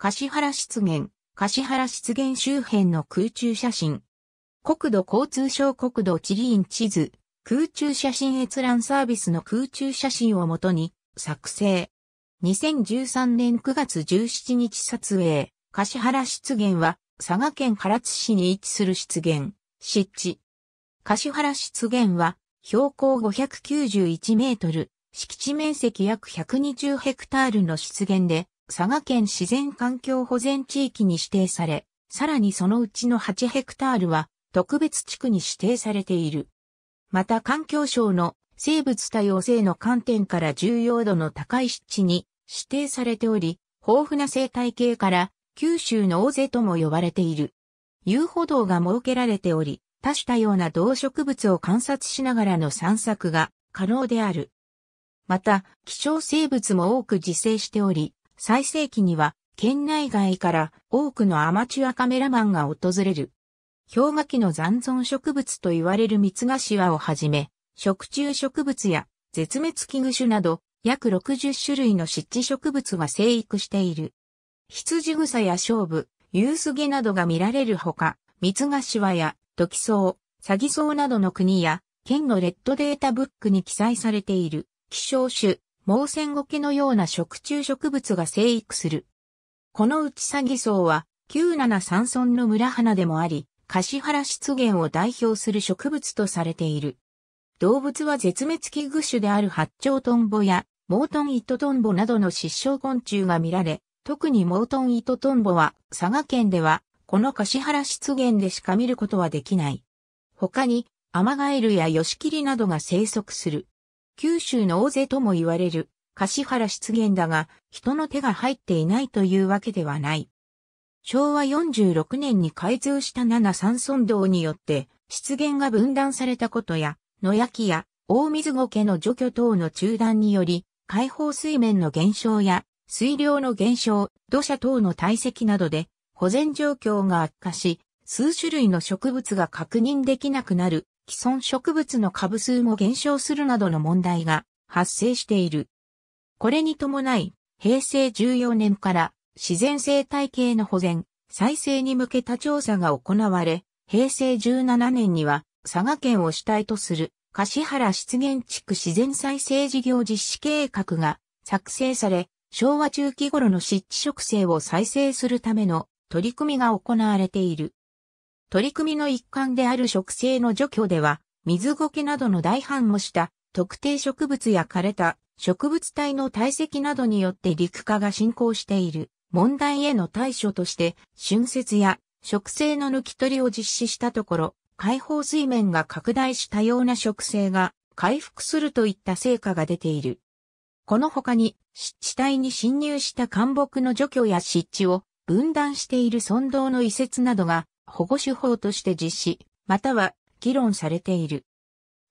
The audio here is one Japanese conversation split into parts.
橿原湿原、橿原湿原周辺の空中写真。国土交通省国土地理院地図、空中写真閲覧サービスの空中写真をもとに作成。2013年9月17日撮影、橿原湿原は佐賀県唐津市に位置する湿原、湿地。橿原湿原は標高591メートル、敷地面積約120ヘクタールの湿原で、佐賀県自然環境保全地域に指定され、さらにそのうちの8ヘクタールは特別地区に指定されている。また環境省の生物多様性の観点から重要度の高い湿地に指定されており、豊富な生態系から九州の大勢とも呼ばれている。遊歩道が設けられており、多種多様な動植物を観察しながらの散策が可能である。また、希少生物も多く自生しており、最盛期には県内外から多くのアマチュアカメラマンが訪れる。氷河期の残存植物と言われる蜜菓子をはじめ、食虫植物や絶滅危惧種など約60種類の湿地植物が生育している。羊草や勝負、ユースゲなどが見られるほか、蜜菓子や土器草、サギ草などの国や県のレッドデータブックに記載されている希少種、毛線ケのような食虫植物が生育する。このうちサギソは、973村の村花でもあり、橿原湿原を代表する植物とされている。動物は絶滅危惧種である八丁トンボや、モートンイトトンボなどの失笑昆虫が見られ、特にモートンイトトンボは、佐賀県では、この橿原湿原でしか見ることはできない。他に、アマガエルやヨシキリなどが生息する。九州の大勢とも言われる、橿原湿原だが、人の手が入っていないというわけではない。昭和46年に開通した七三村道によって、湿原が分断されたことや、野焼きや大水苔の除去等の中断により、解放水面の減少や水量の減少、土砂等の堆積などで保全状況が悪化し、数種類の植物が確認できなくなる既存植物の株数も減少するなどの問題が発生している。これに伴い、平成14年から自然生態系の保全、再生に向けた調査が行われ、平成17年には佐賀県を主体とする橿原湿原地区自然再生事業実施計画が作成され、昭和中期頃の湿地植生を再生するための取り組みが行われている。取り組みの一環である植生の除去では、水苔などの大繁をした特定植物や枯れた植物体の堆積などによって陸化が進行している問題への対処として、春節や植生の抜き取りを実施したところ、開放水面が拡大したような植生が回復するといった成果が出ている。この他に、湿地帯に侵入した干木の除去や湿地を分断している村道の移設などが保護手法として実施、または議論されている。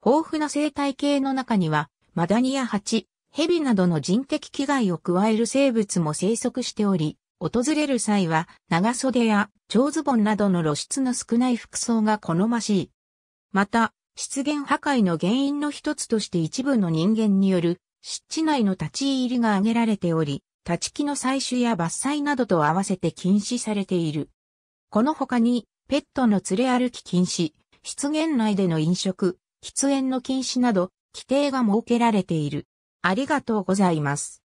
豊富な生態系の中には、マダニや蜂、蛇などの人的危害を加える生物も生息しており、訪れる際は長袖や蝶ズボンなどの露出の少ない服装が好ましい。また、湿原破壊の原因の一つとして一部の人間による湿地内の立ち入りが挙げられており、立ち木の採取や伐採などと合わせて禁止されている。この他に、ペットの連れ歩き禁止、出現内での飲食、喫煙の禁止など、規定が設けられている。ありがとうございます。